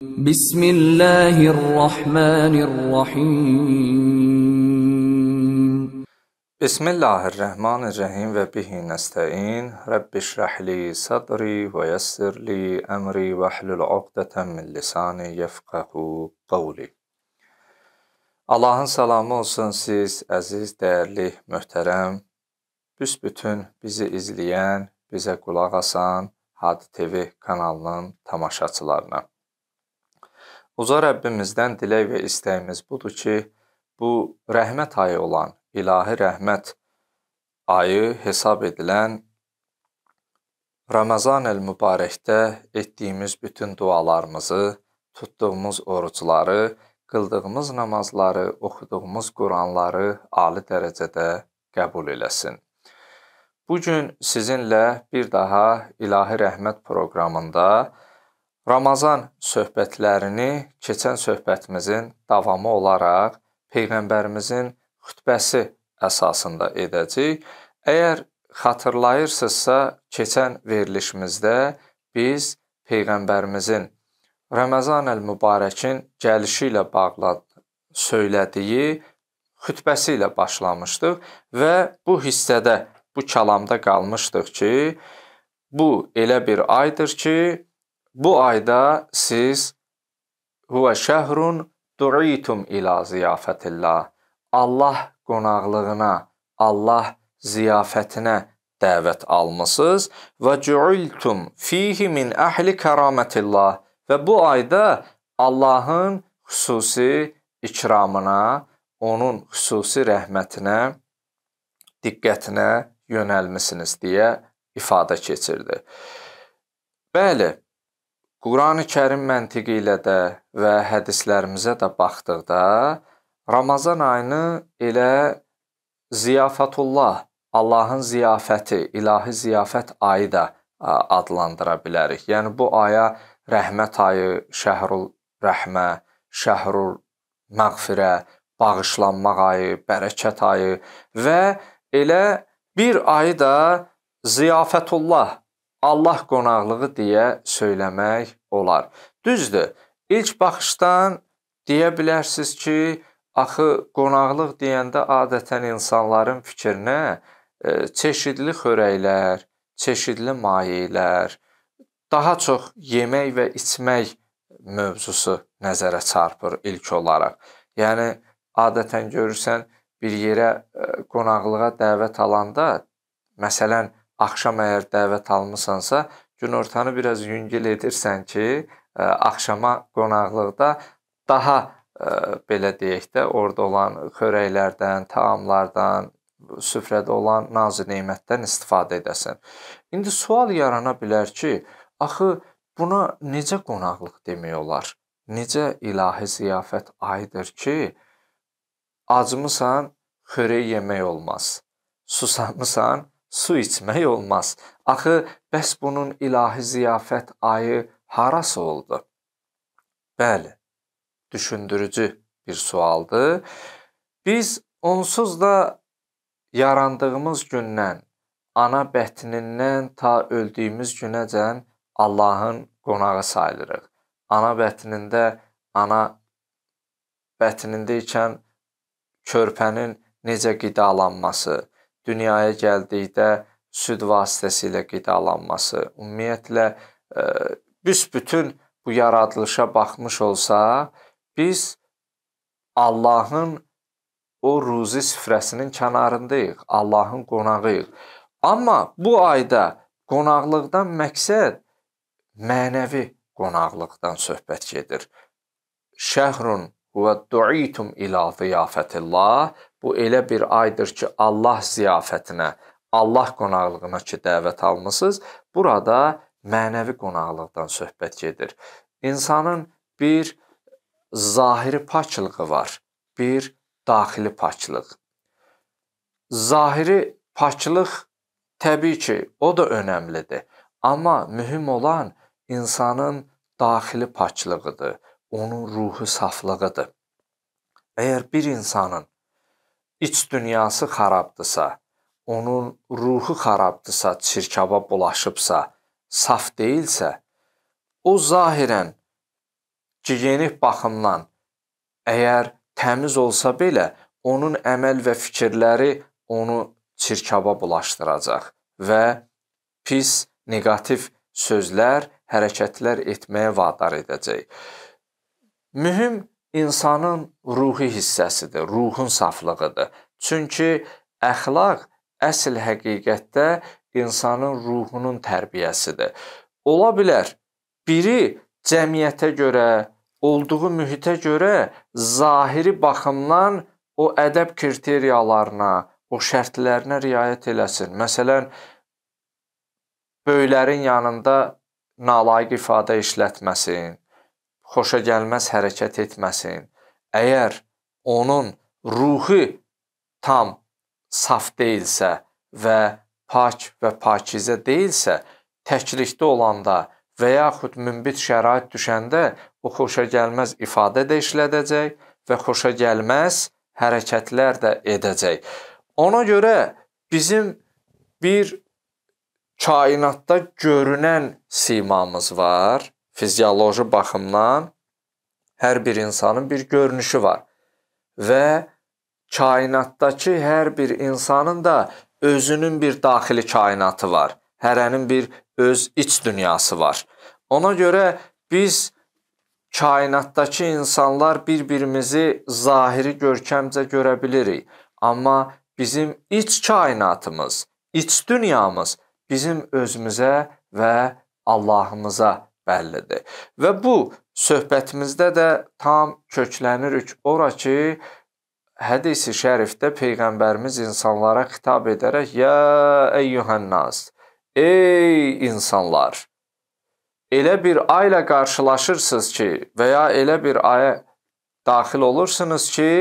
بسم الله الرحمن الرحيم بسم الله الرحمن الرحيم وبه نستعين رب اشرح لي صدري ويسر لي أمري واحلل عقدة من لساني يفقه قولي Allahın salamı olsun siz, əziz, dəyərli, möhtərəm, büsbütün bizi izləyən, bizə qulaq asan, Hadi TV kanalının tamaşaçılarına. Uca Rəbbimizdən dilək və istəyimiz budur ki, bu rəhmət ayı olan, ilahi rəhmət ayı hesab edilən Ramazan-ül Mübarəkdə etdiyimiz bütün dualarımızı, tutduğumuz orucları, qıldığımız namazları, oxuduğumuz Quranları ali dərəcədə qəbul eləsin. Bu gün sizinlə bir daha İlahi Rəhmət proqramında Ramazan söhbətlərini keçən söhbətimizin davamı olaraq Peyğəmbərimizin xütbəsi əsasında edəcəyik. Əgər xatırlayırsınızsa, keçən verilişimizdə biz Peyğəmbərimizin Ramazan əl-Mübarəkin gəlişi ilə bağlı söylədiyi xütbəsi ilə başlamışdıq və bu hissədə, bu kəlamda qalmışdıq ki, bu elə bir aydır ki, Bu ayda siz Huvə şəhrun duitum ilə ziyafətillah. Allah qonaqlığına, Allah ziyafətinə dəvət almısınız və cuiltum fihi min əhli kəramətillah və bu ayda Allahın xüsusi ikramına, onun xüsusi rəhmətinə, diqqətinə yönəlmisiniz deyə ifadə keçirdi. Bəli, Qurani-Kərim məntiqi ilə də və hədislərimizə də baxdıqda Ramazan ayını elə ziyafatullah, Allahın ziyafəti, ilahi ziyafət ayı da adlandıra bilərik. Yəni bu aya rəhmət ayı, şəhrul rəhmə, şəhrul məğfirə, bağışlanmaq ayı, bərəkət ayı və elə bir ayı da ziyafətullah, Allah qonaqlığı deyə söyləmək olar. Düzdür, ilk baxışdan deyə bilərsiniz ki, axı qonaqlıq deyəndə adətən insanların fikrinə e, çeşidli xörəklər, çeşidli mayeylər, daha çox yemək və içmək mövzusu nəzərə çarpır ilk olaraq. Yəni adətən görürsən bir yerə e, qonaqlığa dəvət alanda, məsələn, axşam əgər dəvət almısansa, günortanı biraz yüngül edirsən ki, ə, e, axşama qonaqlıqda daha ə, e, belə deyək də, orada olan xörəklərdən, taamlardan, süfrədə olan nazı nemətdən istifadə edəsən. İndi sual yarana bilər ki, axı buna necə qonaqlıq demək olar? Necə ilahi ziyafət aydır ki, acmısan, xörək yemək olmaz. Susamısan, su içmək olmaz. Axı bəs bunun ilahi ziyafət ayı harası oldu? Bəli, düşündürücü bir sualdır. Biz onsuz da yarandığımız gündən, ana bətnindən ta öldüyümüz günəcən Allahın qonağı sayılırıq. Ana bətnində, ana bətnində ikən körpənin necə qidalanması, dünyaya gəldikdə süd vasitəsilə qidalanması, ümumiyyətlə ə, e, büsbütün bu yaradılışa baxmış olsa, biz Allahın o ruzi süfrəsinin kənarındayıq, Allahın qonağıyıq. Amma bu ayda qonaqlıqdan məqsəd mənəvi qonaqlıqdan söhbət gedir. Şəhrun və duitum ila ziyafətillah Bu elə bir aydır ki, Allah ziyafətinə, Allah qonaqlığına ki, dəvət almısınız. Burada mənəvi qonaqlıqdan söhbət gedir. İnsanın bir zahiri paçlığı var, bir daxili paçlıq. Zahiri paçlıq təbii ki, o da önəmlidir, amma mühüm olan insanın daxili paçlığıdır, onun ruhu saflığıdır. Əgər bir insanın iç dünyası xarabdırsa, onun ruhu xarabdırsa, çirkaba bulaşıbsa, saf deyilsə, o zahirən gigiyenik baxımdan əgər təmiz olsa belə, onun əməl və fikirləri onu çirkaba bulaşdıracaq və pis, neqativ sözlər, hərəkətlər etməyə vadar edəcək. Mühüm insanın ruhi hissəsidir, ruhun saflığıdır. Çünki əxlaq əsl həqiqətdə insanın ruhunun tərbiyəsidir. Ola bilər biri cəmiyyətə görə, olduğu mühitə görə zahiri baxımdan o ədəb kriteriyalarına, o şərtlərinə riayət eləsin. Məsələn, böyüklərin yanında nalayiq ifadə işlətməsin, xoşa gəlməz hərəkət etməsin. Əgər onun ruhi tam saf deyilsə və pak və pakizə deyilsə, təklikdə olanda və yaxud mümbit şərait düşəndə o xoşa gəlməz ifadə də işlədəcək və xoşa gəlməz hərəkətlər də edəcək. Ona görə bizim bir kainatda görünən simamız var fizioloji baxımdan hər bir insanın bir görünüşü var və kainatdakı hər bir insanın da özünün bir daxili kainatı var. Hərənin bir öz iç dünyası var. Ona görə biz kainatdakı insanlar bir-birimizi zahiri görkəmcə görə bilirik. Amma bizim iç kainatımız, iç dünyamız bizim özümüzə və Allahımıza bəllidir. Və bu söhbətimizdə də tam köklənirik ora ki, hədisi şərifdə peyğəmbərimiz insanlara xitab edərək: "Ya eyyuhannas, ey insanlar, elə bir ayla qarşılaşırsınız ki, və ya elə bir aya daxil olursunuz ki,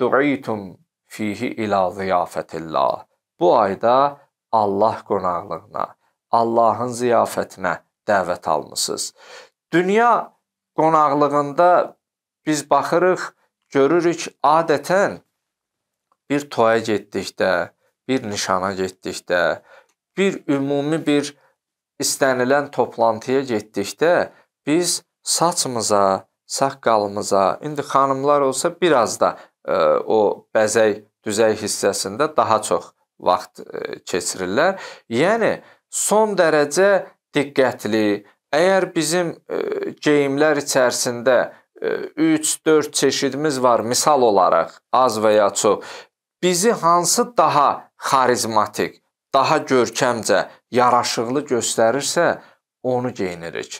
du'itum fihi ila ziyafetillah. Bu ayda Allah qonaqlığına, Allahın ziyafətinə dəvət almısınız. Dünya qonaqlığında biz baxırıq, görürük adətən bir toya getdikdə, bir nişana getdikdə, bir ümumi bir istənilən toplantıya getdikdə biz saçımıza, saqqalımıza, indi xanımlar olsa biraz da ə, e, o bəzək, düzəy hissəsində daha çox vaxt ə, e, keçirirlər. Yəni son dərəcə diqqətli, əgər bizim e, geyimlər içərisində 3-4 e, çeşidimiz var, misal olaraq az və ya çox, bizi hansı daha xarizmatik, daha görkəmcə, yaraşıqlı göstərirsə, onu geyinirik.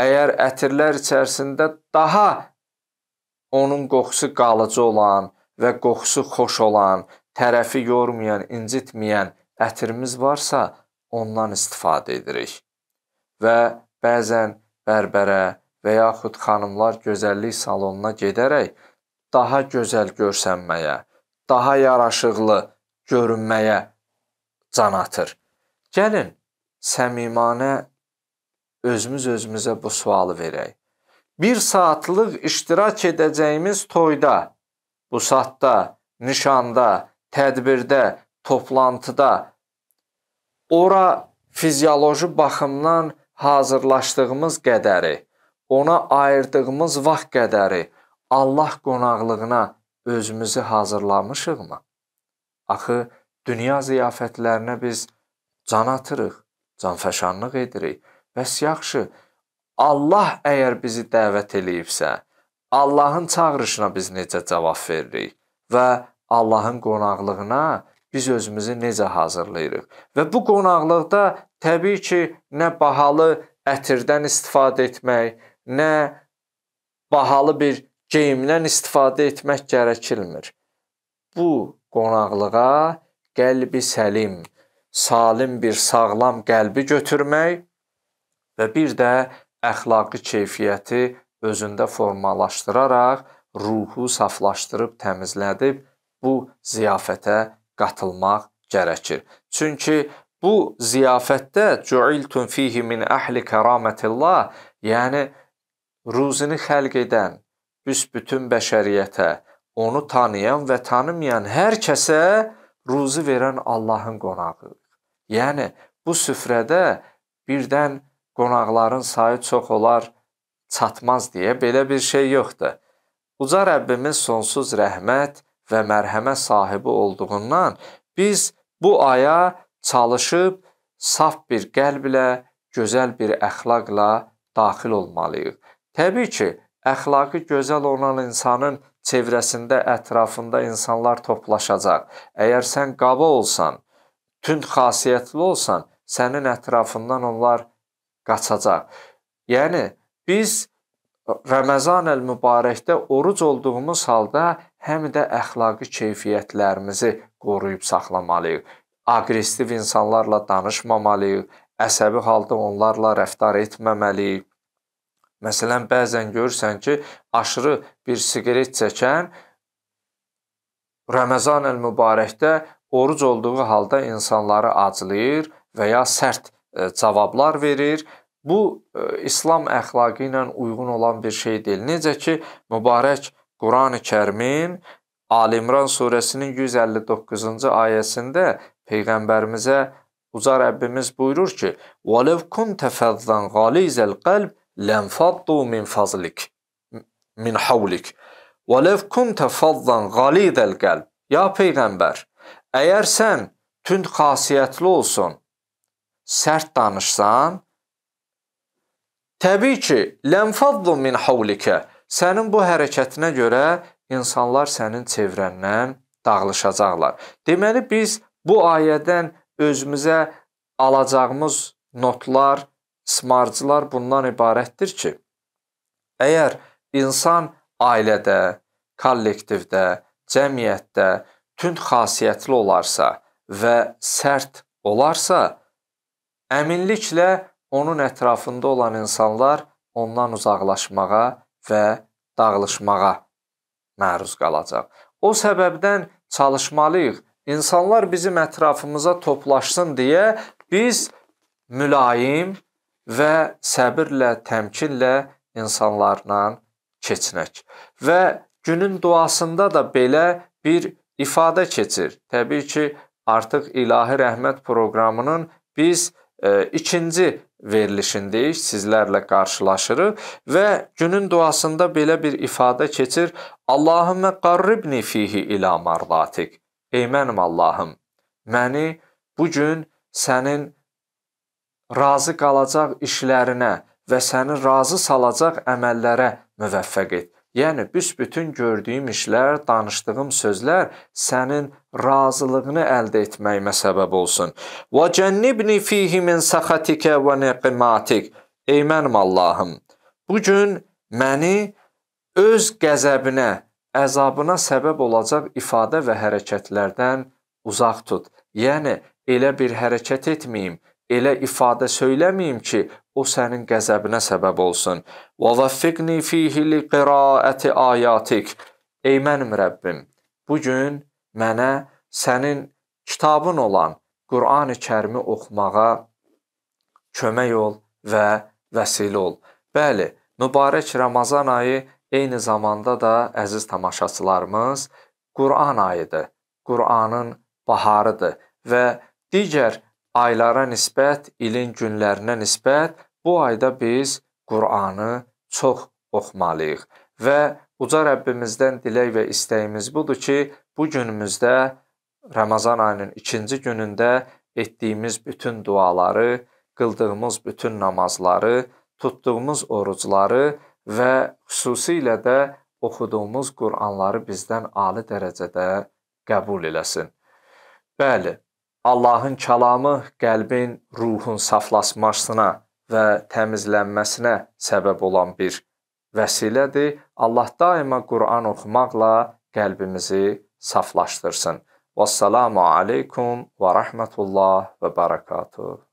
Əgər ətirlər içərisində daha onun qoxusu qalıcı olan və qoxusu xoş olan, tərəfi yormayan, incitməyən ətirimiz varsa, ondan istifadə edirik. Və bəzən bərbərə və yaxud xanımlar gözəllik salonuna gedərək daha gözəl görsənməyə, daha yaraşıqlı görünməyə can atır. Gəlin səmimanə özümüz özümüzə bu sualı verək. Bir saatlıq iştirak edəcəyimiz toyda, busatda, nişanda, tədbirdə, toplantıda ora fizioloji baxımdan hazırlaşdığımız qədəri, ona ayırdığımız vaxt qədəri Allah qonaqlığına özümüzü hazırlamışıqmı? Axı dünya ziyafətlərinə biz can atırıq, canfəşanlıq edirik. Bəs yaxşı, Allah əgər bizi dəvət eləyibsə, Allahın çağırışına biz necə cavab veririk və Allahın qonaqlığına biz özümüzü necə hazırlayırıq. Və bu qonaqlıqda təbii ki, nə bahalı ətirdən istifadə etmək, nə bahalı bir geyimdən istifadə etmək gərəkilmir. Bu qonaqlığa qəlbi səlim, salim bir sağlam qəlbi götürmək və bir də əxlaqi keyfiyyəti özündə formalaşdıraraq ruhu saflaşdırıb təmizlədib bu ziyafətə qatılmaq gərəkir. Çünki bu ziyafətdə cu'iltun fihi min əhli kəramətillah, yəni ruzini xəlq edən büsbütün bəşəriyyətə, onu tanıyan və tanımayan hər kəsə ruzi verən Allahın qonağıyıq. Yəni bu süfrədə birdən qonaqların sayı çox olar, çatmaz deyə belə bir şey yoxdur. Uca Rəbbimiz sonsuz rəhmət, və mərhəmət sahibi olduğundan biz bu aya çalışıb saf bir qəlblə, gözəl bir əxlaqla daxil olmalıyıq. Təbii ki, əxlaqı gözəl olan insanın çevrəsində, ətrafında insanlar toplaşacaq. Əgər sən qaba olsan, tünd xasiyyətli olsan, sənin ətrafından onlar qaçacaq. Yəni biz Ramazan el-Mübarəkdə oruc olduğumuz halda həm də əxlaqi keyfiyyətlərimizi qoruyub saxlamalıyıq. Aqressiv insanlarla danışmamalıyıq, əsəbi halda onlarla rəftar etməməliyik. Məsələn, bəzən görürsən ki, aşırı bir siqaret çəkən Ramazan el-Mübarəkdə oruc olduğu halda insanları acılayır və ya sərt e, cavablar verir. Bu e, İslam əxlaqı ilə uyğun olan bir şey deyil. Necə ki, mübarək Qurani Kərimin Ali İmran surəsinin 159-cu ayəsində Peyğəmbərimizə Uca Rəbbimiz buyurur ki, وَلَوْ كُنْتَ فَذَّنْ غَالِيزَ الْقَلْبِ لَنْفَضُّوا مِنْ فَضْلِكِ مِنْ حَوْلِكِ وَلَوْ كُنْتَ فَذَّنْ غَالِيزَ الْقَلْبِ Ya Peyğəmbər, əgər sən tünd xasiyyətli olsun, sərt danışsan, təbii ki, لَنْفَضُّوا مِنْ حَوْلِكَ Sənin bu hərəkətinə görə insanlar sənin çevrəndən dağılışacaqlar. Deməli biz bu ayədən özümüzə alacağımız notlar, smarcılar bundan ibarətdir ki, əgər insan ailədə, kollektivdə, cəmiyyətdə tünd xasiyyətli olarsa və sərt olarsa, əminliklə onun ətrafında olan insanlar ondan uzaqlaşmağa və dağılışmağa məruz qalacaq. O səbəbdən çalışmalıyıq. İnsanlar bizim ətrafımıza toplaşsın deyə biz mülayim və səbirlə, təmkinlə insanlarla keçinək. Və günün duasında da belə bir ifadə keçir. Təbii ki, artıq İlahi Rəhmət proqramının biz ikinci verilişindəyik, sizlərlə qarşılaşırıq və günün duasında belə bir ifadə keçir. Allahümmə qarribni fihi ilə mardatik. Ey mənim Allahım, məni bu gün sənin razı qalacaq işlərinə və səni razı salacaq əməllərə müvəffəq et. Yəni, büsbütün gördüyüm işlər, danışdığım sözlər sənin razılığını əldə etməyimə səbəb olsun. Və cənnibni fihi min səxatikə və neqimatik. Ey mənim Allahım, bugün məni öz qəzəbinə, əzabına səbəb olacaq ifadə və hərəkətlərdən uzaq tut. Yəni, elə bir hərəkət etməyim, elə ifadə söyləməyim ki, o sənin qəzəbinə səbəb olsun. Və vəffiqni fihi li qiraəti ayatik. Ey mənim Rəbbim, bu gün mənə sənin kitabın olan Qurani Kərimi oxumağa kömək ol və vəsilə ol. Bəli, mübarək Ramazan ayı eyni zamanda da əziz tamaşaçılarımız Quran ayıdır. Quranın baharıdır və digər aylara nisbət, ilin günlərinə nisbət bu ayda biz Qur'anı çox oxumalıyıq və uca Rəbbimizdən dilək və istəyimiz budur ki, bu günümüzdə Ramazan ayının ikinci günündə etdiyimiz bütün duaları, qıldığımız bütün namazları, tutduğumuz orucları və xüsusilə də oxuduğumuz Qur'anları bizdən ali dərəcədə qəbul eləsin. Bəli, Allahın kəlamı qəlbin, ruhun saflaşmasına və təmizlənməsinə səbəb olan bir vəsilədir. Allah daima Quran oxumaqla qəlbimizi saflaşdırsın. Vəssalamu aleykum və rəhmətullah və barakatuh.